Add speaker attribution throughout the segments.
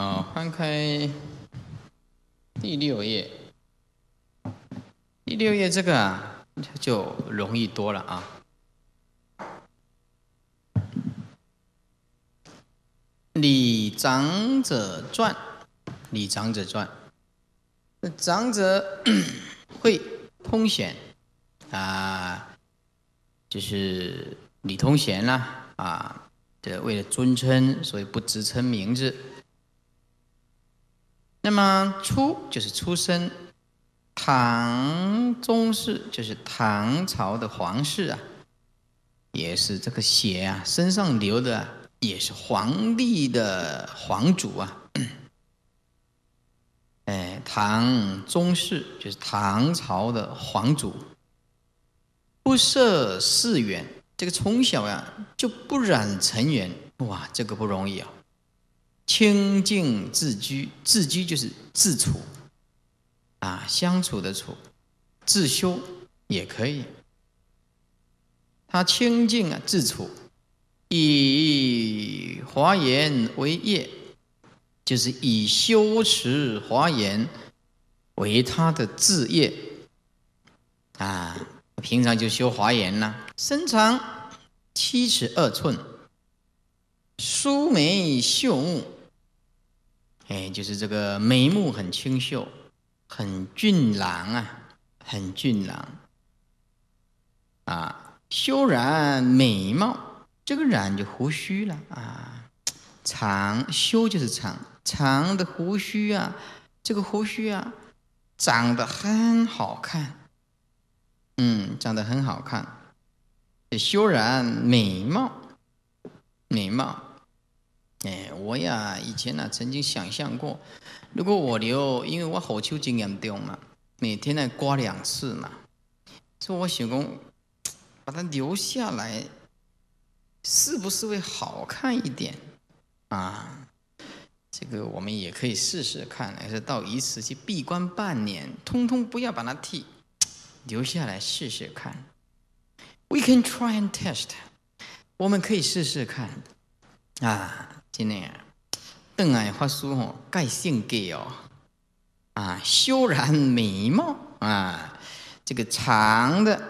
Speaker 1: 啊，翻开第六页，第六页这个啊，就容易多了啊。李长者传，李长者传，长者 会通贤啊，就是李通贤啦啊，这为了尊称，所以不直称名字。那么初就是出身，唐宗室就是唐朝的皇室啊，也是这个血啊，身上流的也是皇帝的皇祖啊。哎，唐宗室就是唐朝的皇祖，不涉世远，这个从小呀就不染尘缘，哇，这个不容易啊。清净自居，自居就是自处，啊，相处的处，自修也可以。他清净啊，自处，以华严为业，就是以修持华严为他的志业，啊，平常就修华严呢，身长七尺二寸，疏眉秀目。哎，就是这个眉目很清秀，很俊朗啊，很俊朗。啊，修然美貌，这个然就胡须了啊，长修就是长长的胡须啊，这个胡须啊，长得很好看，嗯，长得很好看，修然美貌，美貌。哎，我呀，以前呢曾经想象过，如果我留，因为我好球经验多嘛，每天呢刮两次嘛，做我手工，把它留下来，是不是会好看一点啊？这个我们也可以试试看，还是到一次去闭关半年，通通不要把它剃，留下来试试看。We can try and test，我们可以试试看，啊。是那啊！邓艾发书吼，改性格哦，啊，修然眉毛啊，这个长的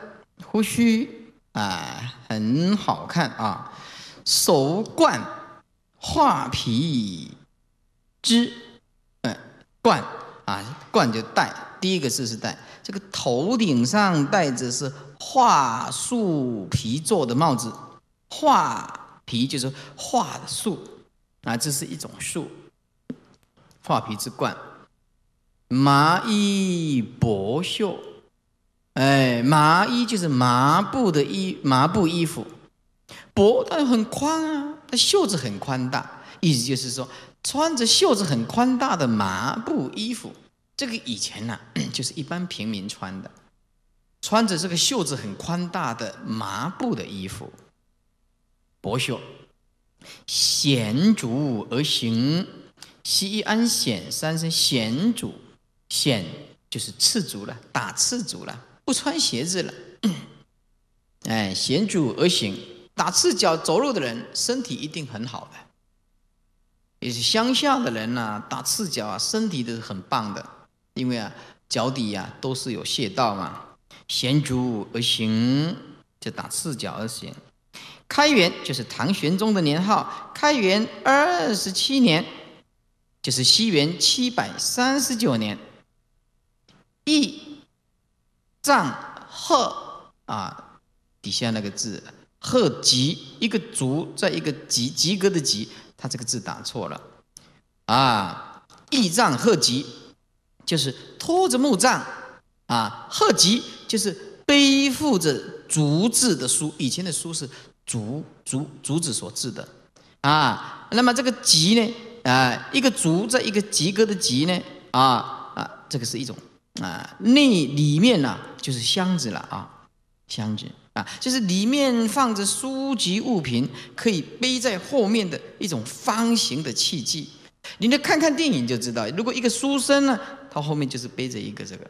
Speaker 1: 胡须啊，很好看啊，手冠画皮之，嗯，冠啊，冠就戴，第一个字是戴，这个头顶上戴着是桦树皮做的帽子，桦皮就是桦树。啊，这是一种树，画皮之冠。麻衣薄袖，哎，麻衣就是麻布的衣，麻布衣服，薄，它很宽啊，它袖子很宽大，意思就是说穿着袖子很宽大的麻布衣服，这个以前呢，就是一般平民穿的，穿着这个袖子很宽大的麻布的衣服，薄袖。贤足而行，西安显三声，贤足，显就是赤足了，打赤足了，不穿鞋子了。哎，贤足而行，打赤脚走路的人，身体一定很好的。也是乡下的人呐，打赤脚啊，身体都是很棒的，因为啊，脚底呀都是有穴道嘛。贤足而行，就打赤脚而行。开元就是唐玄宗的年号，开元二十七年，就是西元七百三十九年。驿藏鹤啊，底下那个字鹤吉，一个族，在一个集，及格的笈，他这个字打错了，啊，驿藏鹤吉就是拖着木葬，啊，鹤吉就是背负着竹制的书，以前的书是。竹竹竹子所制的，啊，那么这个吉呢，啊，一个竹在一个吉格的吉呢，啊啊，这个是一种啊，内里面呢就是箱子了啊，箱子啊，就是里面放着书籍物品，可以背在后面的一种方形的器具。你就看看电影就知道，如果一个书生呢，他后面就是背着一个这个。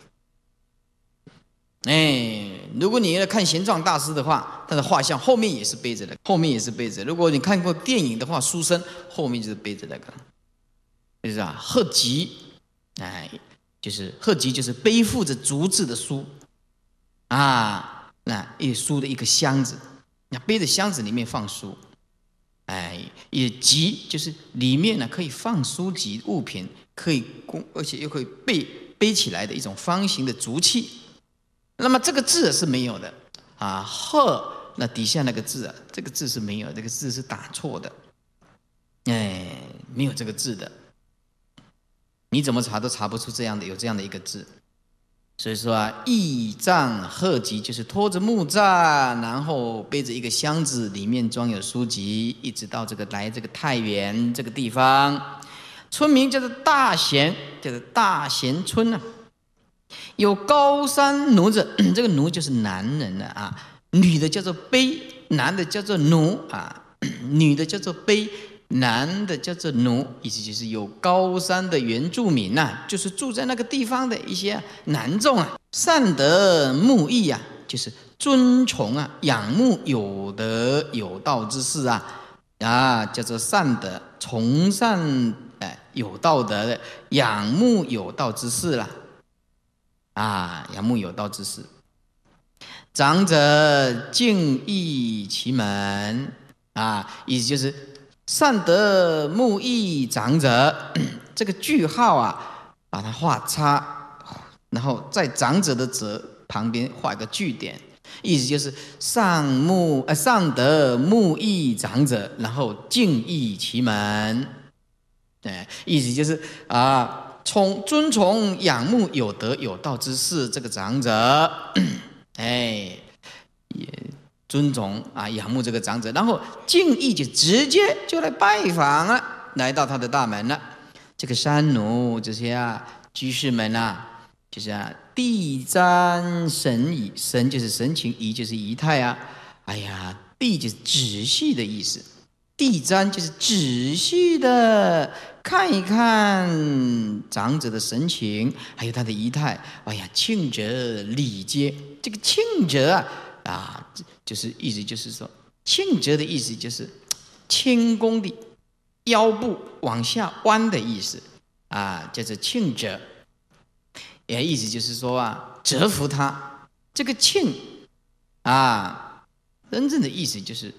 Speaker 1: 哎，如果你要看玄奘大师的话，他的画像后面也是背着的，后面也是背着。如果你看过电影的话，《书生》后面就是背着那个，就是啊，贺吉，哎，就是贺吉，就是背负着竹制的书，啊，那一书的一个箱子，那背着箱子里面放书，哎，也吉，就是里面呢可以放书籍物品，可以供，而且又可以背背起来的一种方形的竹器。那么这个字是没有的啊，鹤那底下那个字啊，这个字是没有，这个字是打错的，哎，没有这个字的，你怎么查都查不出这样的有这样的一个字，所以说啊，驿站鹤集就是拖着木栅，然后背着一个箱子，里面装有书籍，一直到这个来这个太原这个地方，村名叫做大贤，叫做大贤村呢。有高山奴子，这个奴就是男人的啊，女的叫做卑，男的叫做奴啊，女的叫做卑，男的叫做奴，意思就是有高山的原住民呐，就是住在那个地方的一些男众啊，善德慕义啊，就是尊崇啊，仰慕有德有道之事啊，啊，叫做善德，崇善哎，有道德的，仰慕有道之事了。啊，仰慕有道之士，长者敬意其门啊，意思就是善德慕义长者。这个句号啊，把它画叉，然后在长者的者旁边画一个句点，意思就是善慕呃善德慕义长者，然后敬意其门。哎，意思就是啊。从尊崇仰慕有德有道之士这个长者，哎，也尊崇啊仰慕这个长者，然后敬意就直接就来拜访了，来到他的大门了。这个山奴这些啊，居士们啊，就是啊，地瞻神仪，神就是神情仪就是仪态啊。哎呀，地就是仔细的意思。谛毡就是仔细的看一看长者的神情，还有他的仪态。哎呀，庆者礼节，这个庆者啊，啊，就是意思就是说，庆者的意思就是轻功的腰部往下弯的意思，啊，叫做庆者。也意思就是说啊，折服他。这个庆啊，真正的意思就是。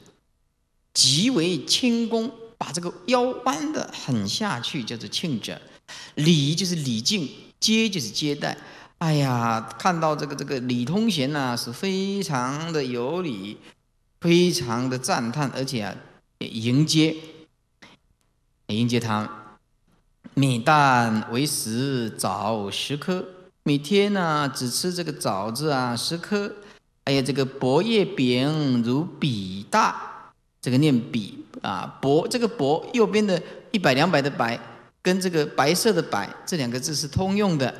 Speaker 1: 即为轻功，把这个腰弯的很下去，叫做庆者。礼就是礼敬，接就是接待。哎呀，看到这个这个李通贤呢，是非常的有礼，非常的赞叹，而且啊迎接迎接他。每旦为食枣十颗，每天呢只吃这个枣子啊十颗，还有这个薄叶饼如笔大。这个念笔啊，薄这个薄右边的一百两百的白，跟这个白色的白这两个字是通用的，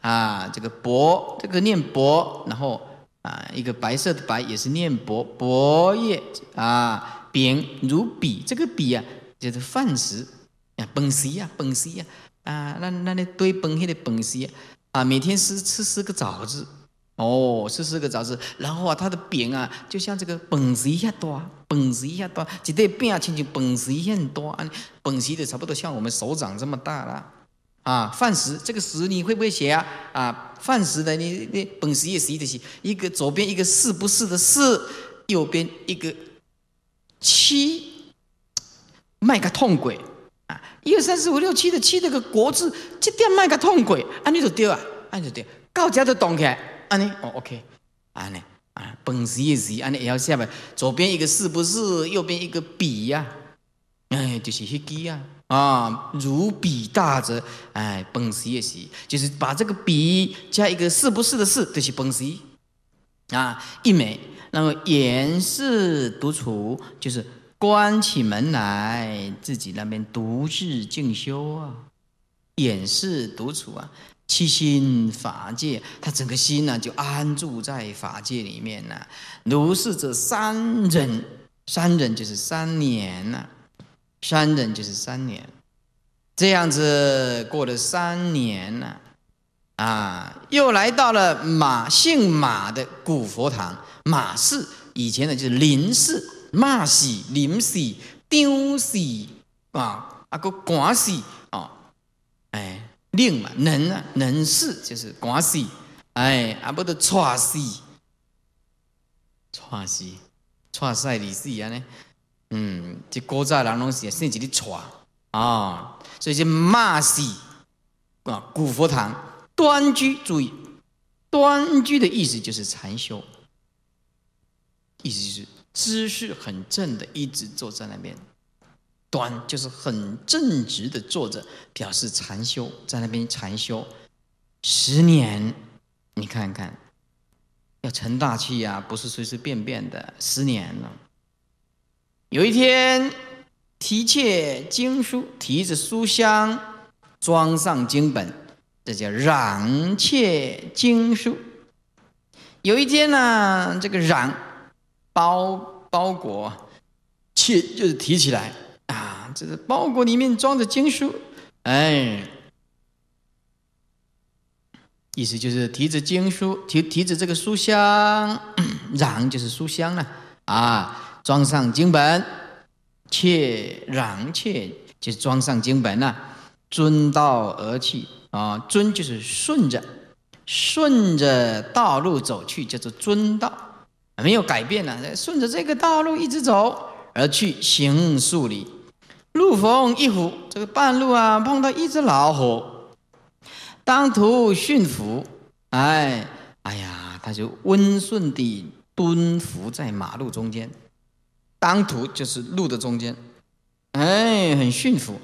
Speaker 1: 啊，这个薄这个念薄，然后啊，一个白色的白也是念薄薄叶啊，扁如笔这个笔啊就是饭食啊，本食呀，本食呀啊，那那那堆本黑的本食啊，啊，每天吃吃四个枣子哦，吃四个枣子，然后啊，它的扁啊，就像这个本子一样多。本石一下多，绝对变啊！亲像本石也多啊！本石的差不多像我们手掌这么大了啊！范石，这个石你会不会写啊？啊，范石的你你本石也一，的是一个左边一个是不是的“是”，右边一个七，卖个痛鬼啊！一二三四五六七的七那个国字，这点卖个痛鬼啊！你就丢啊！你就丢，到家都动起来啊！你哦，OK，啊你。啊，本时也是，安尼也要下吧。左边一个是不是，右边一个比呀？哎，就是迄个呀。啊，如彼大者，哎，本时也是，就是把这个比加一个是不是的“是”，就是本时啊。一枚。那么，掩饰独处就是关起门来自己那边独自静修啊，掩饰独处啊。七心法界，他整个心呢就安住在法界里面了。如是这三人，三人就是三年了，三人就是三年，这样子过了三年了，啊，又来到了马姓马的古佛堂，马氏以前呢就是林氏、骂喜、林喜、丢喜啊，啊个关喜啊，哎。令嘛，能啊，能事就是管事，哎，阿不得传事，传事，传事历事啊呢，嗯，这古早人拢是甚至咧传啊，所以是骂事啊。古佛堂端居，注意，端居的意思就是禅修，意思是姿势很正的，一直坐在那边。端就是很正直的坐着，表示禅修，在那边禅修十年。你看看，要成大器呀，不是随随便便的十年了。有一天提切经书，提着书箱装上经本，这叫攘切经书。有一天呢，这个攘包包裹切就是提起来。这是包裹里面装着经书，哎，意思就是提着经书，提提着这个书箱，然就是书箱了啊，装上经本，切然切就是装上经本了，遵道而去啊，遵就是顺着，顺着道路走去，叫做遵道，没有改变了，顺着这个道路一直走而去行数礼。路逢一虎，这个半路啊碰到一只老虎，当途驯服，哎，哎呀，他就温顺地蹲伏在马路中间，当途就是路的中间，哎，很驯服，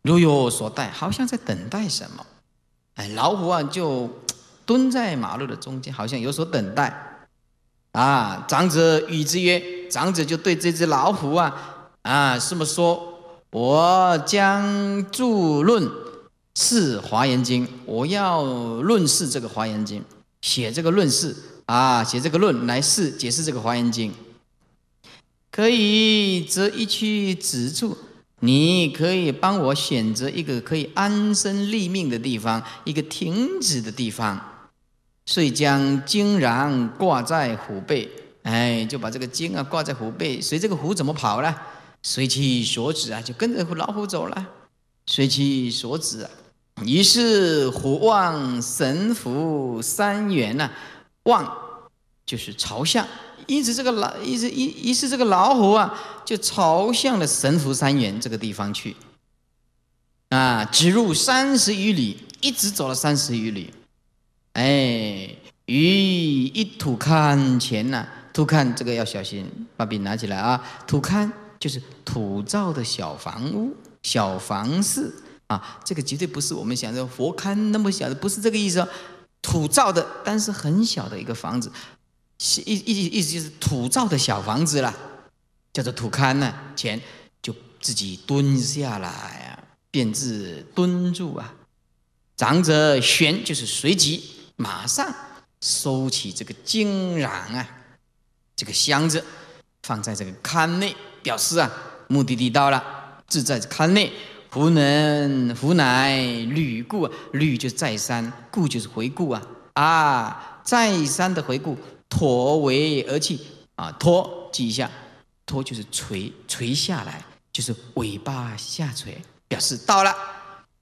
Speaker 1: 如有所待，好像在等待什么，哎，老虎啊就蹲在马路的中间，好像有所等待，啊，长者与之曰，长者就对这只老虎啊。啊，这么说，我将著论是华严经，我要论是这个华严经，写这个论是啊，写这个论来是解释这个华严经。可以择一区止住，你可以帮我选择一个可以安身立命的地方，一个停止的地方。遂将经然挂在虎背，哎，就把这个经啊挂在虎背。随这个虎怎么跑了？随其所指啊，就跟着老虎走了。随其所指啊，于是虎望神符三元呐，望就是朝向。因此这个老，因此一，于是这个老虎啊，就朝向了神符三元这个地方去。啊，直入三十余里，一直走了三十余里，哎，于一土勘前呐，土勘这个要小心，把笔拿起来啊，土勘。就是土造的小房屋、小房室啊，这个绝对不是我们想的佛龛那么小的，不是这个意思。哦。土造的，但是很小的一个房子，意意意思就是土造的小房子了，叫做土龛呢。钱就自己蹲下来，啊，便自蹲住啊。长者旋就是随即马上收起这个经壤啊，这个箱子放在这个龛内。表示啊，目的地到了，志在康内。胡能胡乃屡故，啊，屡就再三，故就是回顾啊，啊，再三的回顾，驼尾而去啊，驼记一下，驼就是垂垂下来，就是尾巴下垂，表示到了，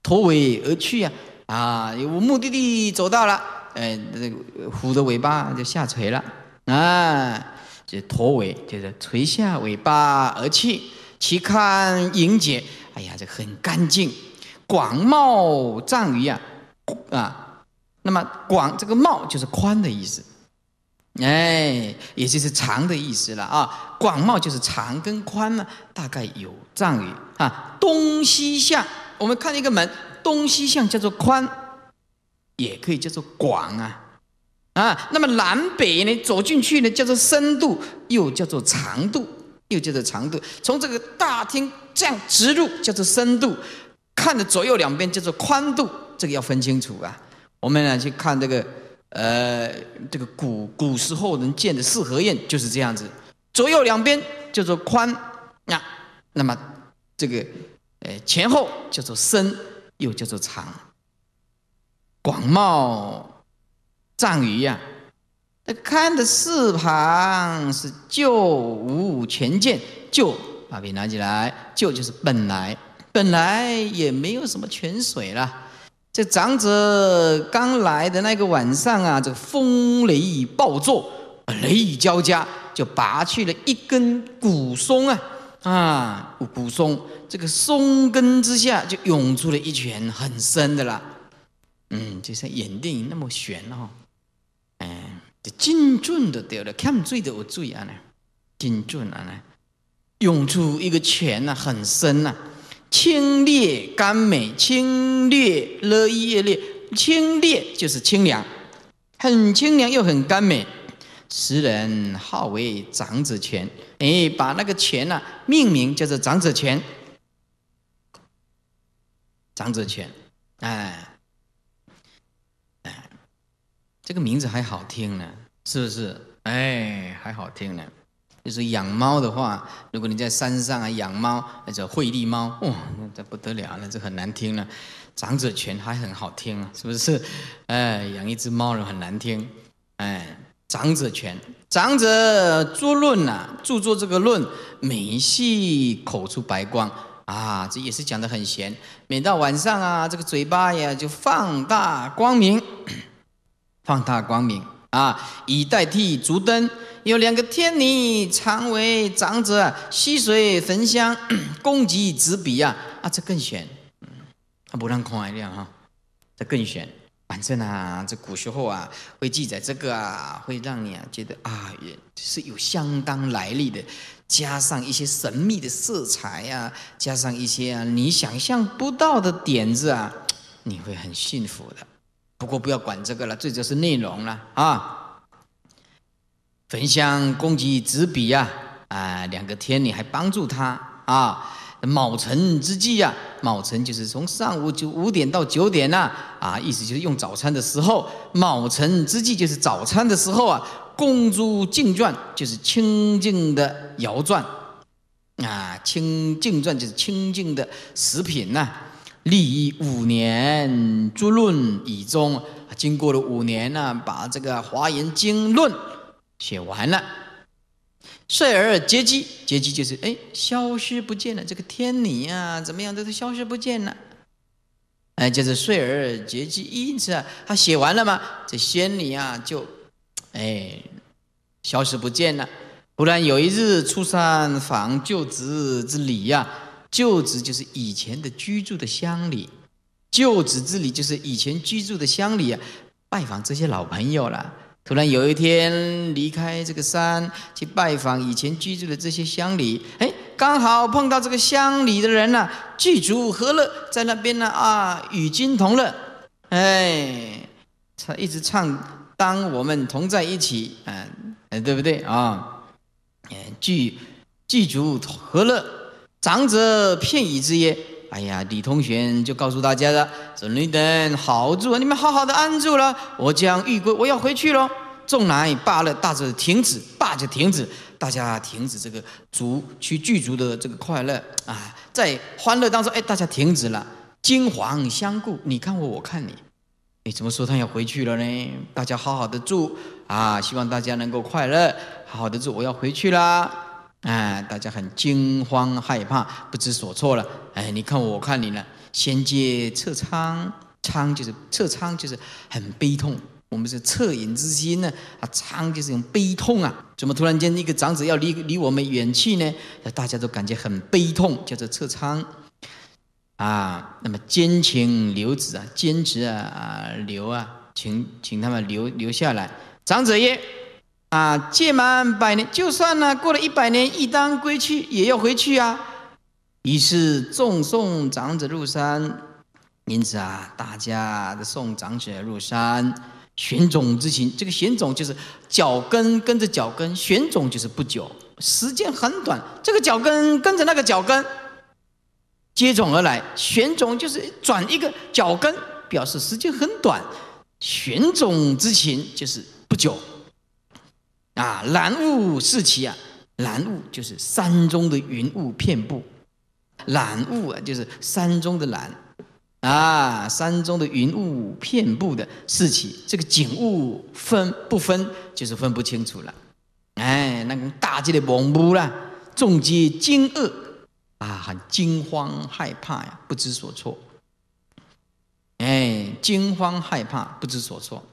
Speaker 1: 驼尾而去呀，啊，我目的地走到了，嗯，那个虎的尾巴就下垂了，啊。这驼尾就是垂下尾巴而去，去看迎接。哎呀，这很干净。广袤藏语啊，啊，那么广这个袤就是宽的意思，哎，也就是长的意思了啊。广袤就是长跟宽嘛，大概有藏语啊。东西向，我们看一个门，东西向叫做宽，也可以叫做广啊。啊，那么南北呢？走进去呢，叫做深度，又叫做长度，又叫做长度。从这个大厅这样直入叫做深度，看的左右两边叫做宽度，这个要分清楚啊。我们呢去看这个，呃，这个古古时候人建的四合院就是这样子，左右两边叫做宽，那那么这个呃前后叫做深，又叫做长，广袤。藏语呀，那看的四旁是旧无泉见旧，把笔拿起来，旧就是本来，本来也没有什么泉水了。这长者刚来的那个晚上啊，这风雷暴作，雷雨交加，就拔去了一根古松啊啊，古松这个松根之下就涌出了一泉很深的啦。嗯，就像演电影那么悬哈。哎，这清泉的掉了，看水的我注意啊呢，准泉啊呢，涌出一个泉呐，很深呐，清冽甘美，清冽了叶烈，清冽就是清凉，很清凉又很甘美。此人号为长子泉，哎，把那个泉呐命名叫做长子泉，长子泉，哎。这个名字还好听呢，是不是？哎，还好听呢。就是养猫的话，如果你在山上啊养猫，那叫惠利猫，哇，那不得了，那这很难听了。长者全还很好听啊，是不是？哎，养一只猫呢很难听。哎，长者全，长者作论呐，著作这个论，每一系口出白光啊，这也是讲的很闲。每到晚上啊，这个嘴巴呀就放大光明。放大光明啊，以代替烛灯。有两个天女常为长者吸水焚香，供给纸笔啊，啊，这更玄，他不让看亮哈，这更玄。反正啊，这古时候啊，会记载这个啊，会让你啊觉得啊，也是有相当来历的。加上一些神秘的色彩啊，加上一些啊你想象不到的点子啊，你会很幸福的。不过不要管这个了，最主要是内容了啊！焚香供给纸笔呀，啊，两个天女还帮助他啊！卯辰之际呀，卯辰就是从上午九五点到九点呐，啊，意思就是用早餐的时候，卯辰之际就是早餐的时候啊，供诸净馔就是清净的摇转啊，清净馔就是清净的食品呐。历五年著论以终，经过了五年呢，把这个《华严经论》写完了。遂而接机，接机就是哎，消失不见了。这个天理呀，怎么样，都是消失不见了。哎，就是睡而绝机，因此啊，他写完了吗？这仙女啊，就哎消失不见了。忽然有一日出山访旧址之礼呀。旧址就是以前的居住的乡里，旧址之里就是以前居住的乡里啊，拜访这些老朋友了。突然有一天离开这个山，去拜访以前居住的这些乡里，哎，刚好碰到这个乡里的人呢，聚族和乐在那边呢啊，与君同乐。哎，他一直唱，当我们同在一起，嗯、哎，对不对啊？聚聚族和乐。长者片语之言，哎呀，李通玄就告诉大家了：“说你等好住，你们好好的安住了，我将玉归，我要回去喽。”众乃罢了，大者停止，罢就停止，大家停止这个逐去具逐的这个快乐啊，在欢乐当中，哎，大家停止了，惊惶相顾，你看我，我看你，哎，怎么说他要回去了呢？大家好好的住啊，希望大家能够快乐，好好的住，我要回去了。哎，大家很惊慌、害怕、不知所措了。哎，你看我，看你呢。先接侧仓，仓就是侧仓，就是很悲痛。我们是恻隐之心呢，啊，仓就是一种悲痛啊。怎么突然间一个长子要离离我们远去呢？大家都感觉很悲痛，叫做侧仓。啊，那么奸情留子啊，坚持啊啊留啊，请请他们留留下来。长者曰。啊，届满百年，就算呢过了一百年，一当归去，也要回去啊。于是众送长者入山，因此啊，大家的送长者入山，选种之情。这个选种就是脚跟跟着脚跟，选种就是不久，时间很短。这个脚跟跟着那个脚跟，接踵而来。选种就是转一个脚跟，表示时间很短。选种之情就是不久。啊！然雾四起啊！然雾就是山中的云雾片布，然雾啊，就是山中的然，啊，山中的云雾片布的四起，这个景物分不分就是分不清楚了。哎，那个大街的蒙怖啦，众皆惊愕啊，很惊慌害怕呀，不知所措。哎，惊慌害怕，不知所措。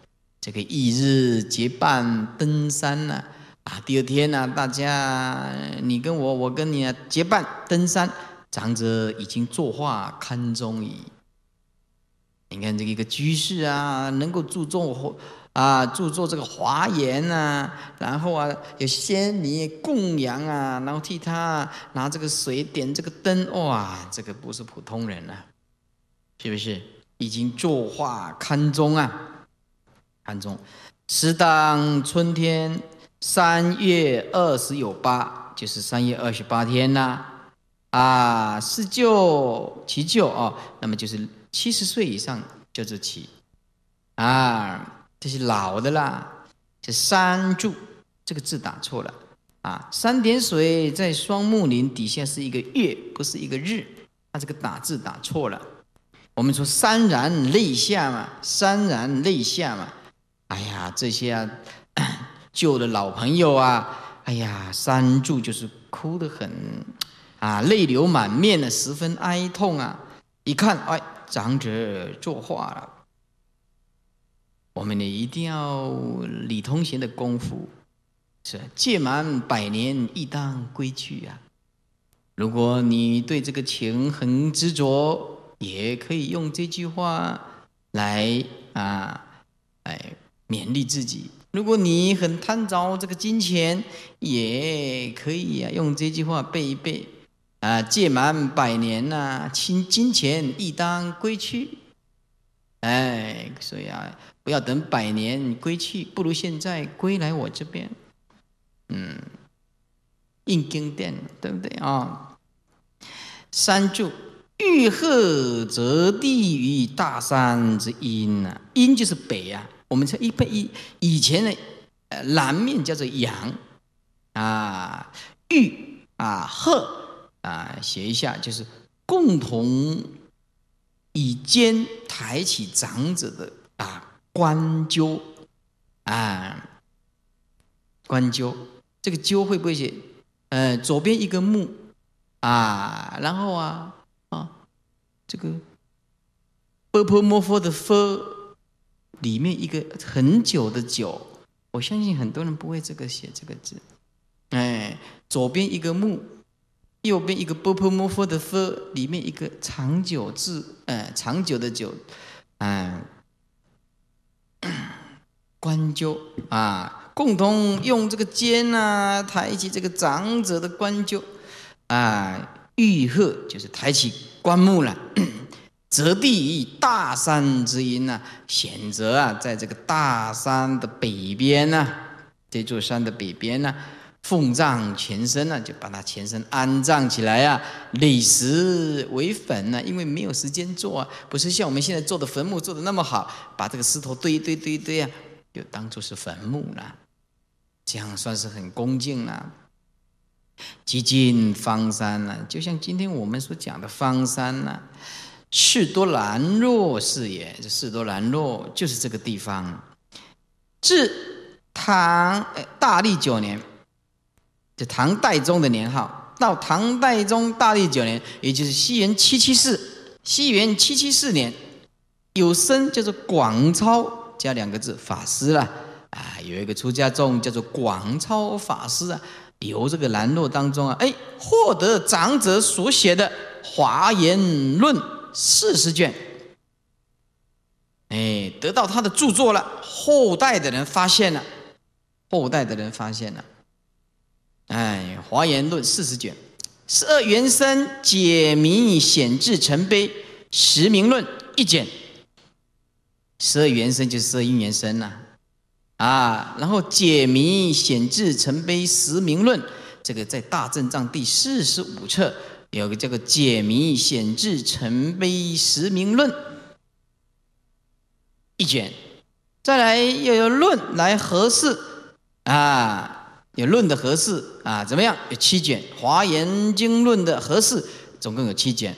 Speaker 1: 这个翌日结伴登山呢，啊，第二天呢，大家你跟我，我跟你啊结伴登山。长者已经作画看中矣。你看这一个居士啊，能够注重啊著作这个华严啊，然后啊有仙女供养啊，然后替他拿这个水点这个灯，哇，这个不是普通人啊，是不是？已经作画看中啊。汉中，时当春天，三月二十有八，就是三月二十八天呐、啊，视旧祈旧哦，那么就是七十岁以上叫做其啊，这是老的啦。这三柱，这个字打错了啊，三点水在双木林底下是一个月，不是一个日，他这个打字打错了。我们说潸然泪下嘛，潸然泪下嘛。哎呀，这些 旧的老朋友啊，哎呀，三柱就是哭得很啊，泪流满面的，十分哀痛啊！一看，哎，长者作画了，我们呢一定要李通贤的功夫，是届满百年，一当归去啊！如果你对这个情很执着，也可以用这句话来啊，哎。勉励自己。如果你很贪着这个金钱，也可以啊，用这句话背一背啊：“借满百年呐，清金钱亦当归去。”哎，所以啊，不要等百年归去，不如现在归来我这边。嗯，印经殿对不对啊？三柱欲壑则地于大山之阴呐，阴就是北啊。我们说一般一，以前呃南面叫做阳，啊，玉啊，鹤啊，写一下就是共同以肩抬起长者的啊，官鸠啊，官鸠，这个鸠会不会写？呃，左边一个木啊，然后啊，啊，这个波波摩佛的佛。里面一个很久的久，我相信很多人不会这个写这个字，哎，左边一个木，右边一个波波摩佛的佛，里面一个长久字，哎，长久的久，哎，关鸠啊，共同用这个肩啊抬起这个长者的关鸠，啊，玉鹤就是抬起棺木了。择地以大山之阴呢，选择啊，在这个大山的北边呢，这座山的北边呢，奉葬全身呢，就把它全身安葬起来啊，垒石为坟呐，因为没有时间做啊，不是像我们现在做的坟墓做的那么好，把这个石头堆堆堆堆啊，就当做是坟墓了，这样算是很恭敬了。极尽方山呐，就像今天我们所讲的方山呐。士多兰若是也，这“士多兰若”就是这个地方。自唐哎，大历九年，这唐代宗的年号，到唐代宗大历九年，也就是西元七七四，西元七七四年，有僧叫做广超，加两个字法师了啊，有一个出家众叫做广超法师啊，由这个兰若当中啊，哎，获得长者所写的《华严论》。四十卷，哎，得到他的著作了。后代的人发现了，后代的人发现了。哎，《华严论》四十卷，《十二元声解谜显智成碑实名论》一卷，《十二元声》就是《十二韵元声》呐，啊，然后《解谜显智成碑实名论》，这个在《大正藏》第四十五册。有个这个解谜显志成碑实名论，一卷；再来又有论来合适，啊，有论的合适，啊，怎么样？有七卷《华严经论》的合适，总共有七卷。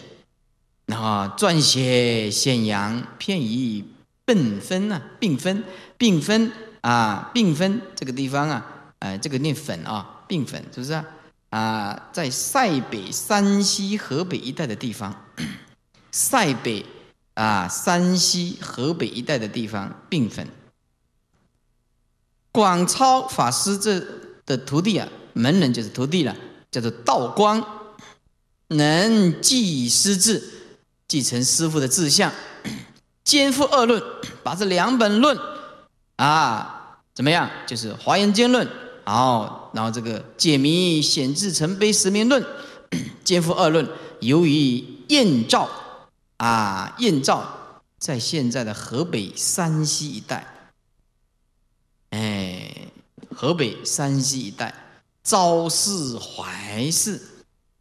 Speaker 1: 然后撰写显扬偏移并分啊，并分并分啊，并分这个地方啊，哎，这个念粉啊，并粉是不是？啊？啊，在塞北、山西、河北一带的地方，塞北啊，山西、河北一带的地方，并分广超法师这的徒弟啊，门人就是徒弟了，叫做道光，能继师志，继承师傅的志向，兼负二论，把这两本论啊，怎么样，就是华严兼论。好，然后这个解谜显志成碑十面论，肩负二论，由于燕赵啊，燕赵在现在的河北、山西一带，哎，河北、山西一带，昭示淮氏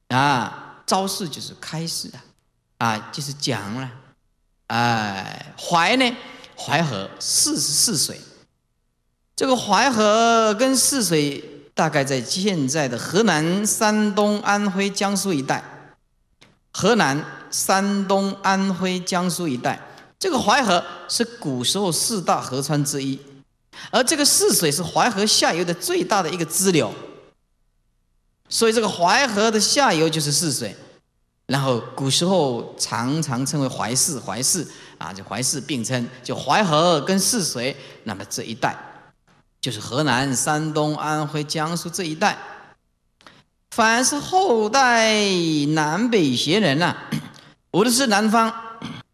Speaker 1: 啊，昭示就是开始的，啊，就是讲了，哎，淮呢，淮河，四十四岁。这个淮河跟泗水大概在现在的河南、山东、安徽、江苏一带。河南、山东、安徽、江苏一带，这个淮河是古时候四大河川之一，而这个泗水是淮河下游的最大的一个支流。所以这个淮河的下游就是泗水，然后古时候常常称为淮泗，淮泗啊，就淮泗并称，就淮河跟泗水，那么这一带。就是河南、山东、安徽、江苏这一带，凡是后代南北学人呐，无论是南方、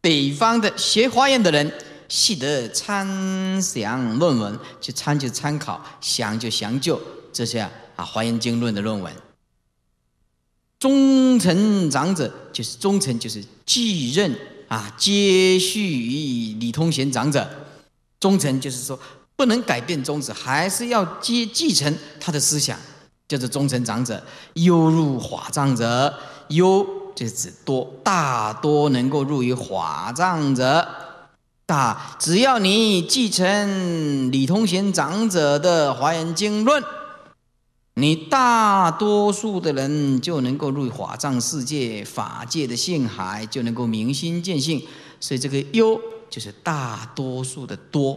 Speaker 1: 北方的学华严的人，习得参详论文，去参就参考，详就详就这些啊华严经论的论文。忠诚长者，就是忠诚，就是继任啊，接续于李通贤长者。忠诚就是说。不能改变宗旨，还是要接继承他的思想，就是忠诚长者，优入华藏者，优就是多，大多能够入于华藏者，大只要你继承李通贤长者的华严经论，你大多数的人就能够入华藏世界法界的性海，就能够明心见性，所以这个优就是大多数的多。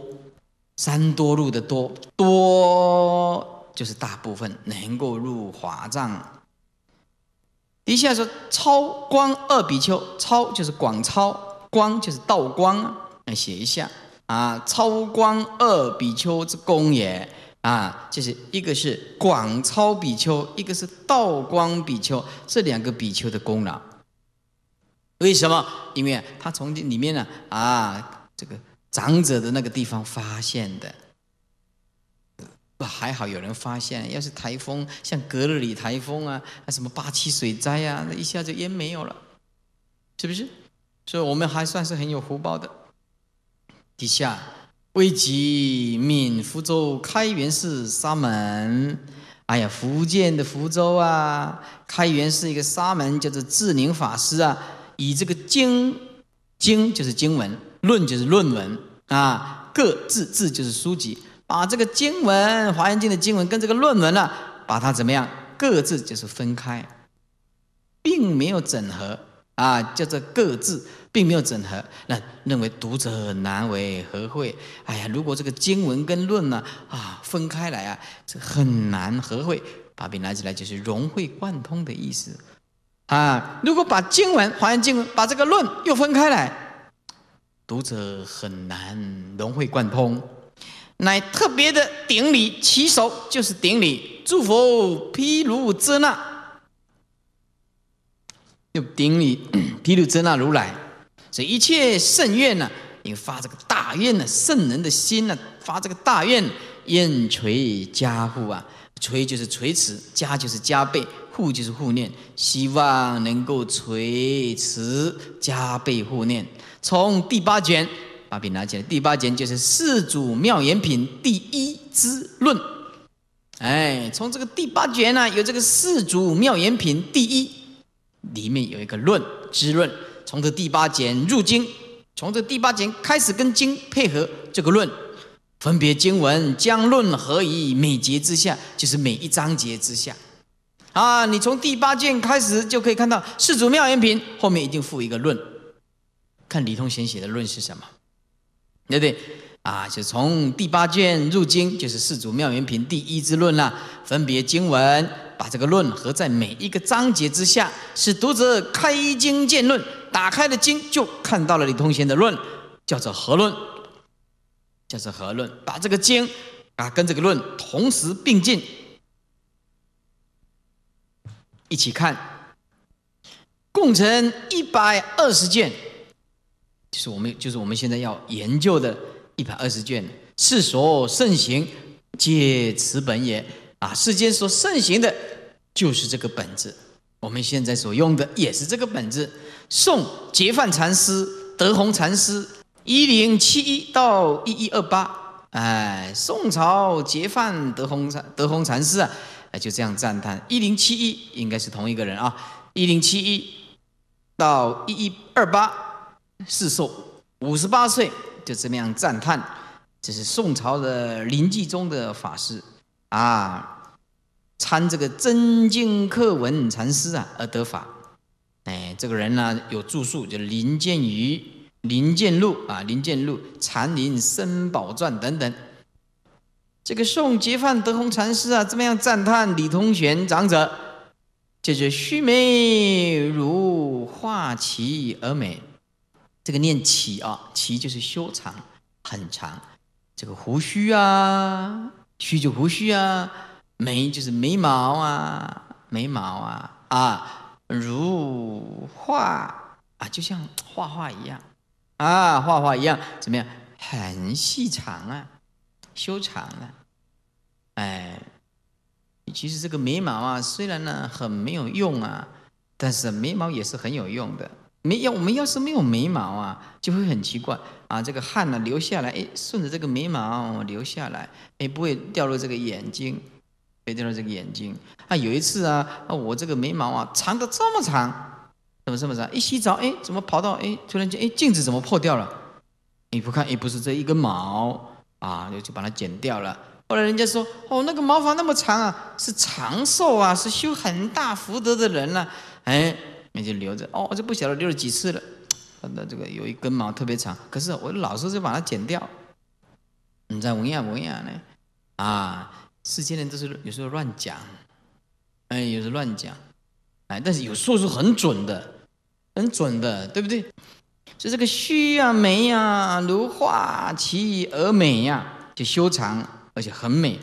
Speaker 1: 三多入的多多就是大部分能够入华藏。底下说超光二比丘，超就是广超，光就是道光。来写一下啊，超光二比丘之功也啊，就是一个是广超比丘，一个是道光比丘，这两个比丘的功劳。为什么？因为他从这里面呢啊，这个。长者的那个地方发现的，还好有人发现。要是台风，像格勒里台风啊，什么八七水灾啊，那一下子烟没有了，是不是？所以我们还算是很有福报的。底下，危及闽福州开元寺沙门，哎呀，福建的福州啊，开元寺一个沙门叫做智宁法师啊，以这个经经就是经文，论就是论文。啊，各自字就是书籍，把这个经文《华严经》的经文跟这个论文呢，把它怎么样？各自就是分开，并没有整合。啊，叫做各自，并没有整合。那认为读者难为何会？哎呀，如果这个经文跟论呢，啊，分开来啊，这很难何会。把笔拿起来就是融会贯通的意思。啊，如果把经文《华严经》把这个论又分开来。读者很难融会贯通，乃特别的顶礼起手就是顶礼，祝福毗卢遮那，就顶礼 毗卢遮那如来，所以一切圣愿呢，你发这个大愿呢，圣人的心呢，发这个大愿，愿垂加护啊，垂就是垂直，加就是加倍。护就是护念，希望能够垂慈加倍护念。从第八卷，把笔拿起来。第八卷就是《四祖妙言品》第一之论。哎，从这个第八卷呢，有这个《四祖妙言品》第一里面有一个论之论。从这第八卷入经，从这第八卷开始跟经配合，这个论分别经文将论何以每节之下，就是每一章节之下。啊，你从第八卷开始就可以看到《世祖妙严品》，后面一定附一个论，看李通贤写的论是什么，对不对？啊，就从第八卷入经，就是《世祖妙严品》第一之论了。分别经文，把这个论合在每一个章节之下，使读者开经见论，打开了经就看到了李通贤的论，叫做合论，叫做合论，把这个经啊跟这个论同时并进。一起看，共成一百二十卷，就是我们，就是我们现在要研究的一百二十卷。世所盛行，皆此本也啊！世间所盛行的，就是这个本子。我们现在所用的，也是这个本子。宋结范禅师、德宏禅师，一零七一到一一二八，哎，宋朝结范、德宏禅、德宏禅师啊。就这样赞叹一零七一应该是同一个人啊，一零七一到一一二八示寿五十八岁，就这样赞叹，这是宋朝的林济宗的法师啊，参这个真经课文禅师啊而得法，哎，这个人呢有著述，就《林建瑜、林建路啊，《林建路、禅林深宝传》等等。这个宋杰范德宏禅师啊，怎么样赞叹李通玄长者？就是须眉如画齐而美，这个念齐啊，齐就是修长，很长。这个胡须啊，须就胡须啊，眉就是眉毛啊，眉毛啊啊，如画啊，就像画画一样，啊，画画一样怎么样？很细长啊。修长了。哎，其实这个眉毛啊，虽然呢很没有用啊，但是眉毛也是很有用的。没要我们要是没有眉毛啊，就会很奇怪啊，这个汗呢流下来，哎，顺着这个眉毛流下来，哎，不会掉入这个眼睛，没掉入这个眼睛。啊，有一次啊，啊，我这个眉毛啊长的这么长，怎么这么长？一洗澡，哎，怎么跑到哎，突然间，哎，镜子怎么破掉了？你不看，哎，不是这一根毛。啊，就就把它剪掉了。后来人家说，哦，那个毛发那么长啊，是长寿啊，是修很大福德的人了。哎，那就留着。哦，我就不晓得留了几次了。那这个有一根毛特别长，可是我老是就把它剪掉。你在闻呀闻呀呢？啊，世间人都是有时候乱讲，哎，有时乱讲，哎，但是有时候是很准的，很准的，对不对？所以这个须呀眉呀，如画奇而美呀，就修长而且很美。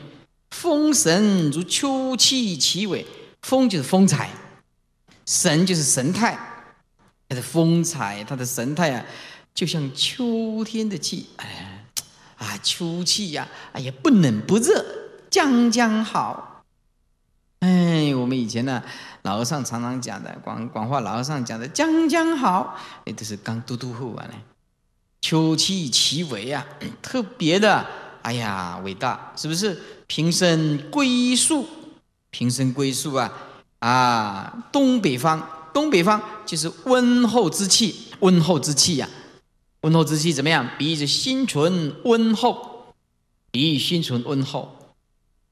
Speaker 1: 风神如秋气其伟，风就是风采，神就是神态，它的风采，它的神态啊，就像秋天的气，哎，啊秋气呀，哎呀不冷不热，将将好。哎，我们以前呢，老和尚常常讲的广广话，老和尚讲的将将好，那都是刚嘟嘟厚完嘞。秋气其为啊，特别的，哎呀，伟大是不是？平生归宿，平生归宿啊，啊，东北方，东北方就是温厚之气，温厚之气呀，温厚之气怎么样？比喻心存温厚，比喻心存温厚。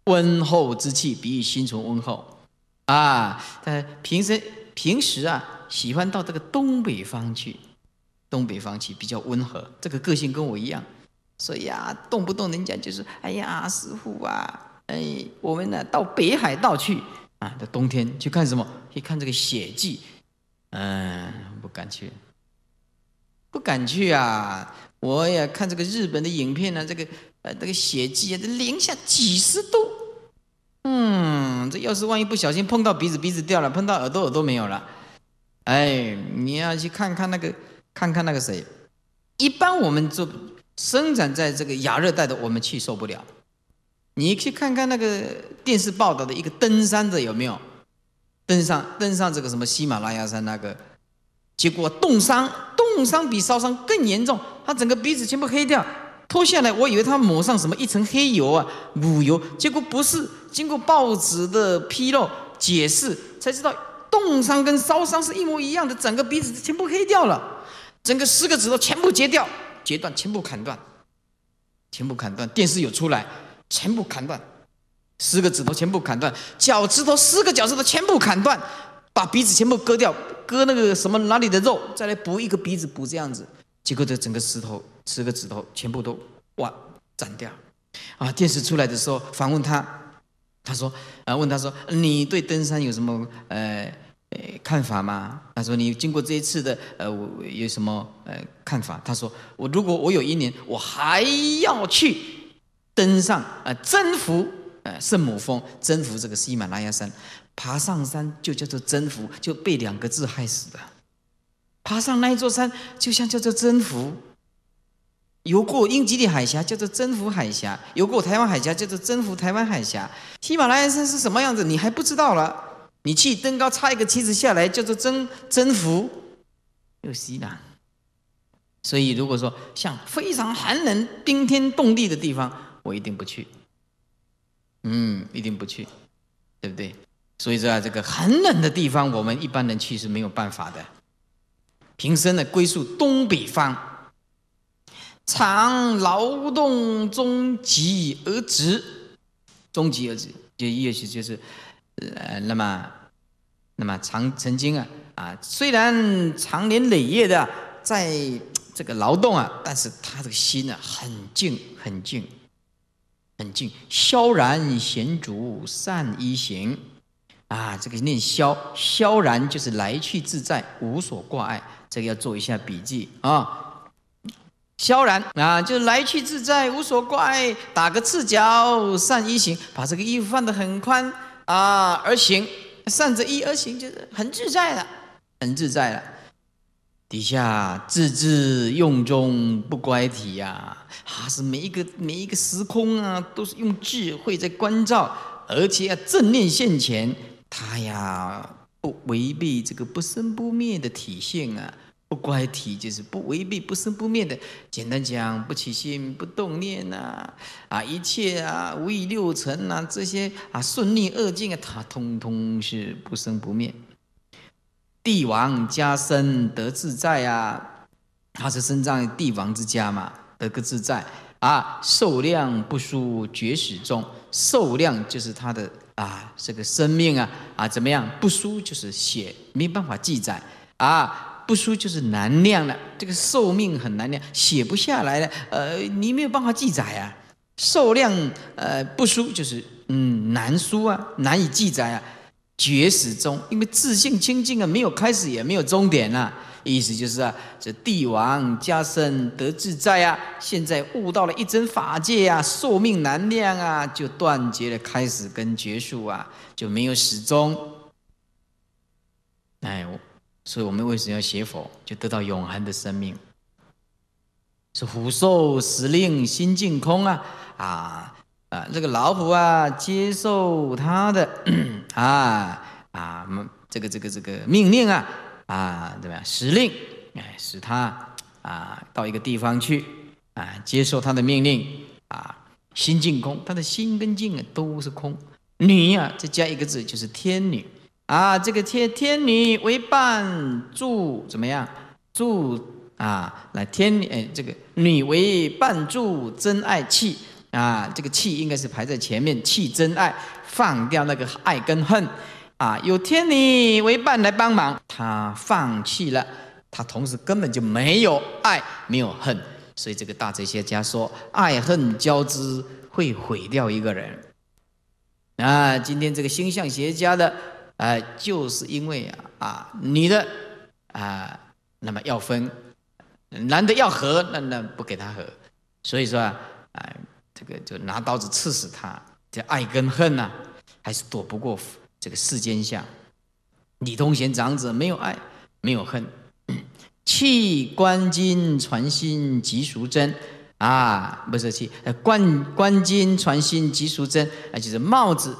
Speaker 1: 温厚之气，比喻心存温厚，啊，他平时平时啊喜欢到这个东北方去，东北方去比较温和，这个个性跟我一样，所以啊动不动人家就是哎呀师傅啊，哎我们呢到北海道去啊，到冬天去看什么？去看这个雪季，嗯，不敢去，不敢去啊！我也看这个日本的影片呢，这个。哎，这个血迹啊，这零下几十度，嗯，这要是万一不小心碰到鼻子，鼻子掉了；碰到耳朵，耳朵没有了。哎，你要去看看那个，看看那个谁。一般我们做生长在这个亚热带的，我们去受不了。你去看看那个电视报道的一个登山的有没有，登上登上这个什么喜马拉雅山那个，结果冻伤，冻伤比烧伤更严重，他整个鼻子全部黑掉。脱下来，我以为他抹上什么一层黑油啊，乳油，结果不是。经过报纸的披露解释，才知道冻伤跟烧伤是一模一样的，整个鼻子全部黑掉了，整个四个指头全部截掉、截断、全部砍断，全部砍断。电视有出来，全部砍断，四个指头全部砍断，脚趾头四个脚趾头全部砍断，把鼻子全部割掉，割那个什么哪里的肉，再来补一个鼻子，补这样子，结果这整个石头。十个指头全部都哇斩掉，啊！电视出来的时候访问他，他说啊，问他说你对登山有什么呃呃看法吗？他说你经过这一次的呃我有什么呃看法？他说我如果我有一年我还要去登上啊征服啊圣母峰，征服这个喜马拉雅山，爬上山就叫做征服，就被两个字害死的，爬上那一座山就像叫做征服。游过英吉利海峡叫做征服海峡，游过台湾海峡叫做征服台湾海峡。喜马拉雅山是什么样子，你还不知道了？你去登高，插一个旗子下来叫做征征服。又西南，所以如果说像非常寒冷、冰天冻地的地方，我一定不去。嗯，一定不去，对不对？所以说啊，这个很冷的地方，我们一般人去是没有办法的。平生的归宿东北方。常劳动终极而止，终极而止，就意思就是，呃，那么，那么常曾经啊啊，虽然常年累月的在这个劳动啊，但是他这个心呢很静很静，很静，萧然闲竹散衣行，啊，这个念萧萧然就是来去自在，无所挂碍，这个要做一下笔记啊。萧然啊，就来去自在，无所怪。打个赤脚，善衣行，把这个衣服放得很宽啊，而行，扇着衣而行，就是很自在了，很自在了。底下自智用中不乖体呀，啊，是每一个每一个时空啊，都是用智慧在关照，而且要正念现前，他呀不违背这个不生不灭的体现啊。不乖体就是不违背、不生不灭的。简单讲，不起心、不动念呐，啊，一切啊，五以六尘啊，这些啊，顺逆恶境啊，它通通是不生不灭。帝王家身得自在啊，他是生在帝王之家嘛，得个自在啊。寿量不输觉始中，寿量就是他的啊，这个生命啊，啊，怎么样？不输就是写没办法记载啊。不输就是难量了，这个寿命很难量，写不下来了。呃，你没有办法记载呀。寿量，呃，不输就是嗯难书啊，难以记载啊。绝始终，因为自信清净啊，没有开始也没有终点呐。意思就是啊，这帝王加身得自在啊，现在悟到了一真法界啊，寿命难量啊，就断绝了开始跟结束啊，就没有始终。哎。所以我们为什么要写佛？就得到永恒的生命。是虎兽时令心境空啊啊啊！这个老虎啊，接受他的 啊啊，这个这个这个命令啊啊，怎么样？时令哎，使他啊到一个地方去啊，接受他的命令啊，心净空，他的心跟净啊都是空女啊，再加一个字就是天女。啊，这个天天女为伴助怎么样？助啊，来天哎，这个女为伴助真爱气啊，这个气应该是排在前面，气真爱，放掉那个爱跟恨啊，有天女为伴来帮忙，他放弃了，他同时根本就没有爱，没有恨，所以这个大哲学家说，爱恨交织会毁掉一个人。啊，今天这个星象学家的。呃，就是因为啊，啊女的啊，那么要分，男的要和，那那不给他和，所以说啊，哎，这个就拿刀子刺死他，这爱跟恨呐，还是躲不过这个世间相。李通贤长子没有爱，没有恨，气官金传心即俗真，啊，不是气，关关金传心即俗真，啊，就是帽子。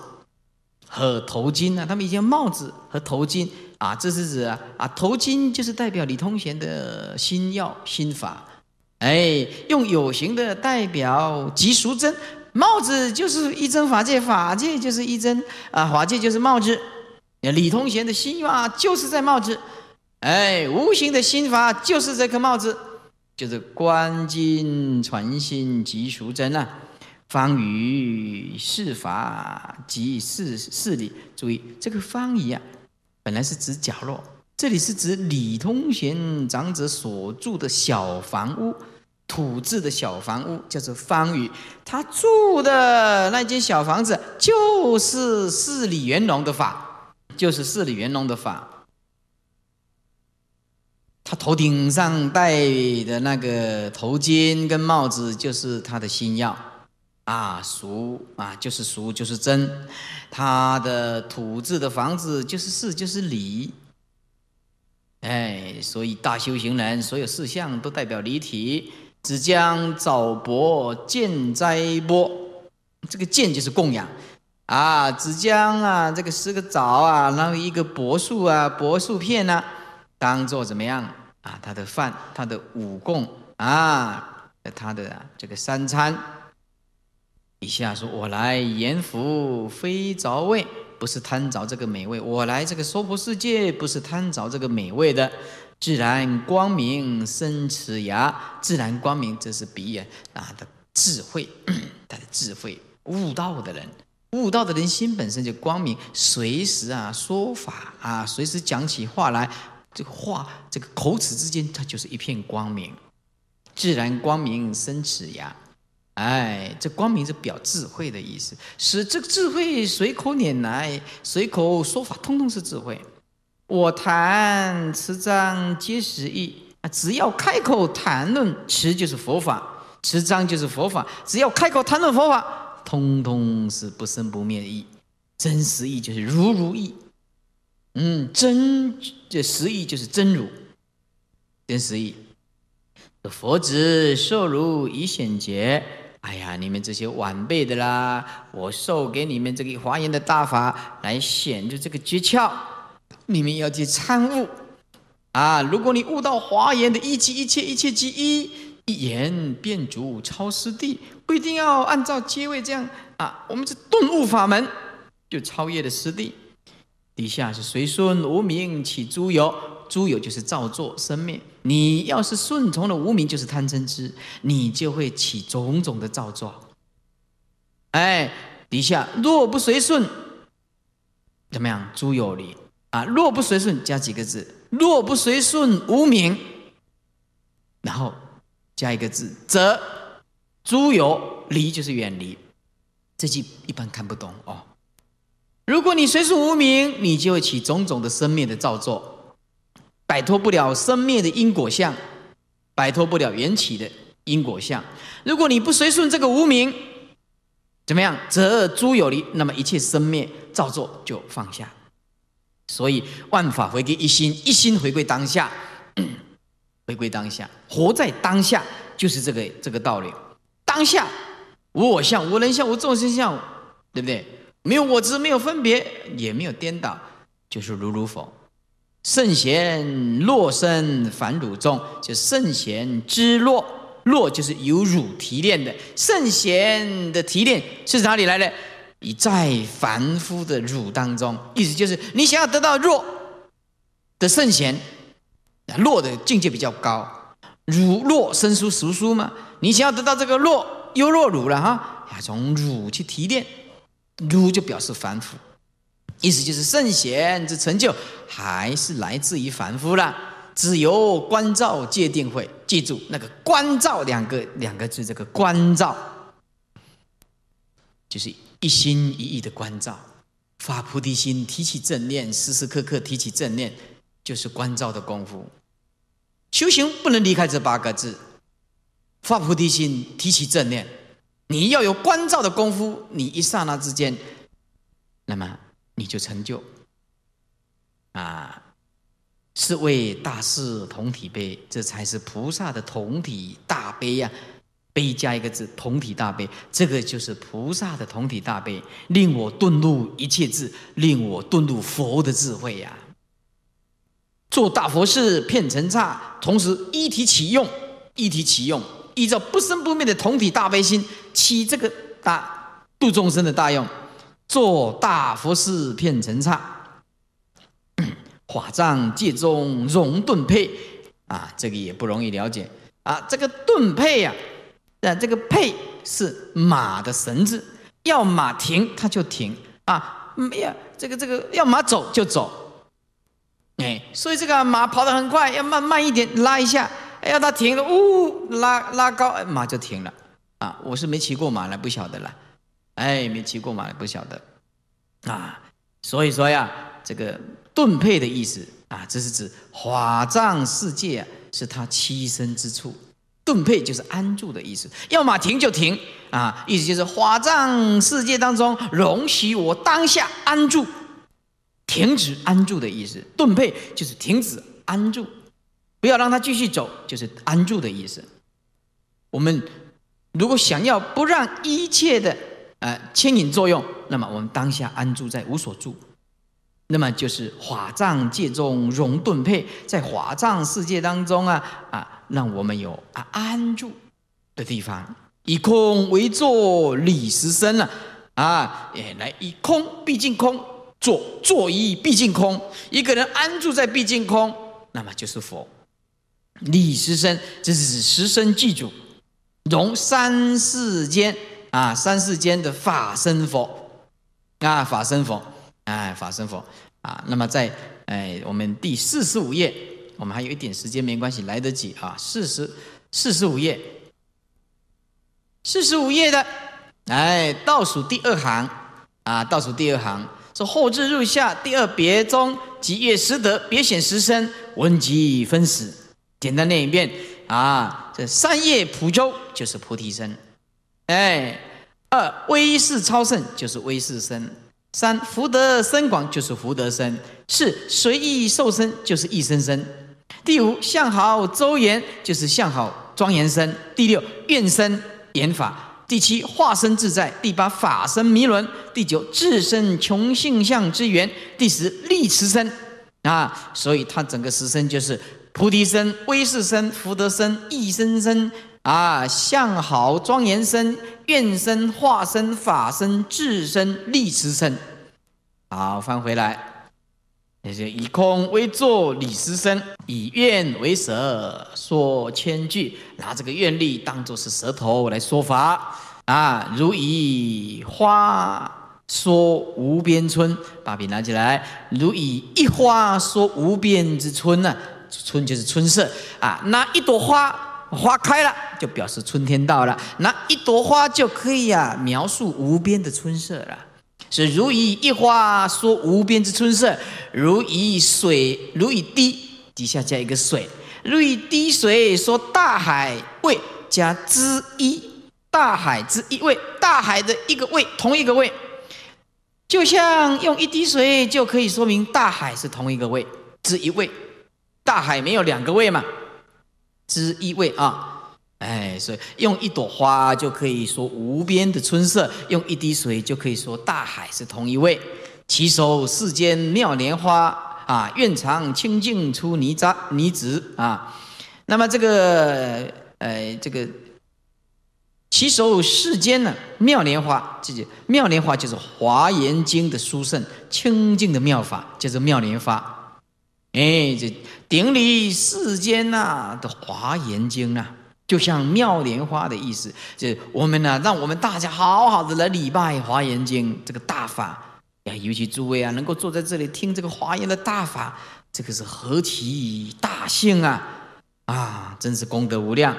Speaker 1: 和头巾啊，他们一前帽子和头巾啊，这是指啊，啊头巾就是代表李通贤的心药心法，哎，用有形的代表吉俗针，帽子就是一针法界，法界就是一针啊，法界就是帽子，李通贤的心啊，就是在帽子，哎，无形的心法就是这颗帽子，就是观经传心吉俗针啊。方于四法及四四里，注意这个方仪啊，本来是指角落，这里是指李通贤长者所住的小房屋，土制的小房屋叫做方宇，他住的那间小房子就是四里元龙的法，就是四里元龙的法。他头顶上戴的那个头巾跟帽子就是他的心药。啊，俗啊，就是俗，就是真。他的土字的房子就是事，就是理。哎，所以大修行人，所有事项都代表离体。只将早薄见斋播，这个见就是供养啊。只将啊，这个是个枣啊，然后一个薄树啊，薄树片呐，当做怎么样啊？他的饭，他的五供啊，他的这个三餐。以下说：“我来言福，非着味，不是贪着这个美味。我来这个娑婆世界，不是贪着这个美味的。自然光明生齿牙，自然光明，这是鼻眼啊的智慧，他的智慧悟道的人，悟道的人心本身就光明，随时啊说法啊，随时讲起话来，这个话这个口齿之间，它就是一片光明。自然光明生齿牙。”哎，这光明是表智慧的意思，使这个智慧随口拈来，随口说法，通通是智慧。我谈持章皆实意啊，只要开口谈论，持就是佛法，持章就是佛法。只要开口谈论佛法，通通是不生不灭意，真实意就是如如意。嗯，真这实意就是真如，真实意。佛子受如以显节。哎呀，你们这些晚辈的啦，我授给你们这个华严的大法来显就这个诀窍，你们要去参悟。啊，如果你悟到华严的一即一切，一切即一，一言便足超师弟，不一定要按照阶位这样啊。我们是顿悟法门，就超越了师弟。底下是随顺无明起诸有，诸有就是造作生灭。你要是顺从了无名，就是贪嗔痴，你就会起种种的造作。哎，底下若不随顺，怎么样？诸有离啊！若不随顺，加几个字：若不随顺无名，然后加一个字，则诸有离，就是远离。这句一般看不懂哦。如果你随顺无名，你就会起种种的生灭的造作。摆脱不了生灭的因果相，摆脱不了缘起的因果相。如果你不随顺这个无名，怎么样？则诸有离。那么一切生灭造作就放下。所以万法回归一心，一心回归当下，回归当下，活在当下，就是这个这个道理。当下无我相、无人相、无众生相，对不对？没有我执，没有分别，也没有颠倒，就是如如佛。圣贤若生凡汝中，就圣贤之若，若就是由汝提炼的。圣贤的提炼是哪里来的？你在凡夫的汝当中，意思就是你想要得到若的圣贤，那若的境界比较高。汝若生疏熟疏嘛，你想要得到这个若，又若汝了哈？从汝去提炼，汝就表示凡夫。意思就是圣贤之成就，还是来自于凡夫了。只有关照界定会记住那个“关照”两个两个字。这个关照就是一心一意的关照，发菩提心，提起正念，时时刻刻提起正念，就是关照的功夫。修行不能离开这八个字：发菩提心，提起正念。你要有关照的功夫，你一刹那之间，那么。你就成就啊！是为大士同体悲，这才是菩萨的同体大悲呀！悲加一个字，同体大悲，这个就是菩萨的同体大悲，令我顿悟一切智，令我顿悟佛的智慧呀！做大佛事，骗成刹，同时一体启用，一体启用，依照不生不灭的同体大悲心，起这个大度众生的大用。坐大佛寺片尘刹，法 藏界中融顿配啊，这个也不容易了解啊。这个顿配呀，啊，这个配是马的绳子，要马停它就停啊。没呀，这个这个要马走就走。哎，所以这个马跑得很快，要慢慢一点拉一下，哎要它停了，呜拉拉高马就停了啊。我是没骑过马了，不晓得了。哎，没骑过马不晓得，啊，所以说呀，这个顿配的意思啊，这是指法藏世界是他栖身之处，顿配就是安住的意思，要么停就停，啊，意思就是法藏世界当中容许我当下安住，停止安住的意思，顿配就是停止安住，不要让它继续走，就是安住的意思。我们如果想要不让一切的。呃，牵引作用。那么我们当下安住在无所住，那么就是法藏界中融顿配，在法藏世界当中啊啊，让我们有啊安住的地方。以空为坐理时身了，啊，也来以空毕竟空坐坐依毕竟空，一个人安住在毕竟空，那么就是佛理时生，这是时生记住，融三世间。啊，三世间的法身佛，啊，法身佛，哎，法身佛，啊，那么在哎，我们第四十五页，我们还有一点时间，没关系，来得及啊，四十四十五页，四十五页的，哎，倒数第二行，啊，倒数第二行是后置入夏第二别中，即月十得别显十身闻集分死，简单念一遍啊，这三叶蒲州就是菩提身。哎，二威势超胜就是威势身，三福德深广就是福德身，四随意受身就是意身身，第五相好周延就是相好庄严身，第六愿身言法，第七化身自在，第八法身弥轮，第九智身穷性相之缘，第十力持身啊，所以他整个十身就是菩提身、威势身、福德身、意身身。啊，相好庄严身，愿身化身法身智身力持身。好，翻回来，那些以空为坐理师身，以愿为舌说千句，拿这个愿力当作是舌头来说法。啊，如以花说无边春，把笔拿起来，如以一花说无边之春呢？春就是春色啊，拿一朵花。花开了，就表示春天到了。那一朵花就可以呀，描述无边的春色了。是如以一花说无边之春色，如以水，如以滴，底下加一个水，如以滴水说大海味，加之一，大海之一味，大海的一个味，同一个味，就像用一滴水就可以说明大海是同一个味，只一位，大海没有两个味嘛。之一味啊，哎，所以用一朵花就可以说无边的春色，用一滴水就可以说大海是同一位。起手世间妙莲花啊，愿常清净出泥渣泥子啊。那么这个，呃，这个起手世间呢，妙莲花，这是妙莲花就是《华严经》的殊胜清净的妙法，叫做妙莲花。哎，这顶礼世间呐的《华严经》呐，就像妙莲花的意思。这我们呐，让我们大家好好的来礼拜《华严经》这个大法呀。尤其诸位啊，能够坐在这里听这个《华严》的大法，这个是何其大幸啊！啊，真是功德无量。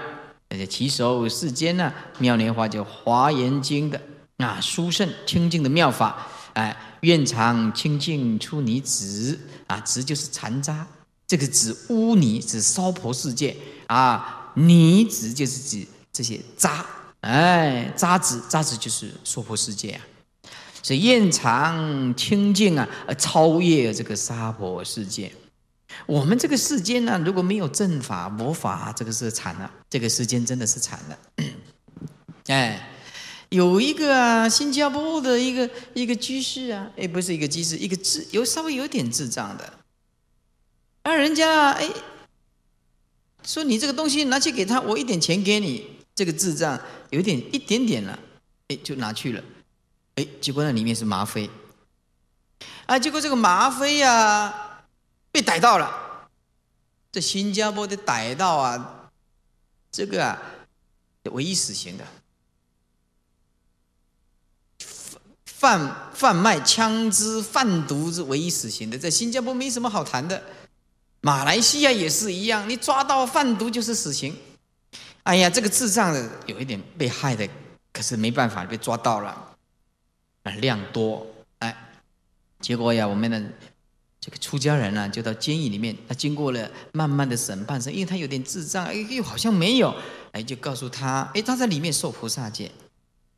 Speaker 1: 而且起首世间呢，妙莲花叫《华严经》的啊，殊胜清净的妙法。哎，愿常清净出泥滓啊！滓就是残渣，这个滓污泥，指娑婆世界啊。泥滓就是指这些渣，哎，渣滓，渣滓就是娑婆世界啊。所以愿常清净啊，超越这个娑婆世界。我们这个世间呢，如果没有正法、佛法，这个是惨了。这个世间真的是惨了，哎。有一个啊，新加坡的一个一个居士啊，哎，不是一个居士，一个智有稍微有点智障的，啊，人家哎说你这个东西拿去给他，我一点钱给你，这个智障有点一点点了，哎，就拿去了，哎，结果那里面是吗啡，啊，结果这个吗啡呀被逮到了，这新加坡的逮到啊，这个啊，唯一死刑的。贩贩卖枪支、贩毒是唯一死刑的，在新加坡没什么好谈的，马来西亚也是一样，你抓到贩毒就是死刑。哎呀，这个智障的有一点被害的，可是没办法被抓到了，啊，量多，哎，结果呀，我们的这个出家人呢，就到监狱里面，他经过了慢慢的审判，说，因为他有点智障，哎，又好像没有，哎，就告诉他，哎，他在里面受菩萨戒。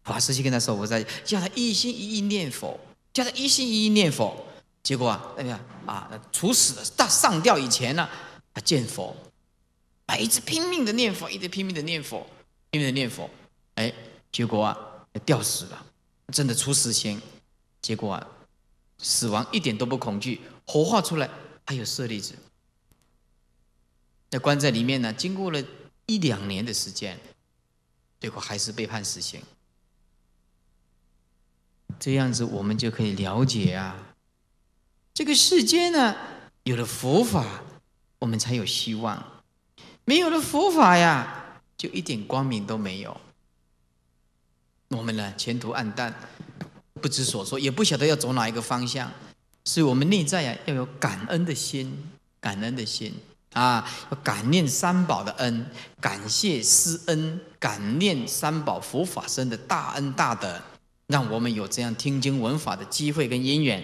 Speaker 1: 法师就跟他说：“我在叫他一心一意念佛，叫他一心一意念佛。结果啊，那个啊，处死的，到上吊以前呢，他见佛，啊，一直拼命的念佛，一直拼命的念佛，拼命的念佛。哎，结果啊，吊死了，真的处死刑。结果啊，死亡一点都不恐惧，火化出来还有舍利子。在关在里面呢，经过了一两年的时间，最后还是被判死刑。”这样子，我们就可以了解啊，这个世间呢，有了佛法，我们才有希望；没有了佛法呀，就一点光明都没有。我们呢，前途暗淡，不知所措，也不晓得要走哪一个方向。所以，我们内在呀，要有感恩的心，感恩的心啊，要感念三宝的恩，感谢师恩，感念三宝佛法僧的大恩大德。让我们有这样听经闻法的机会跟因缘。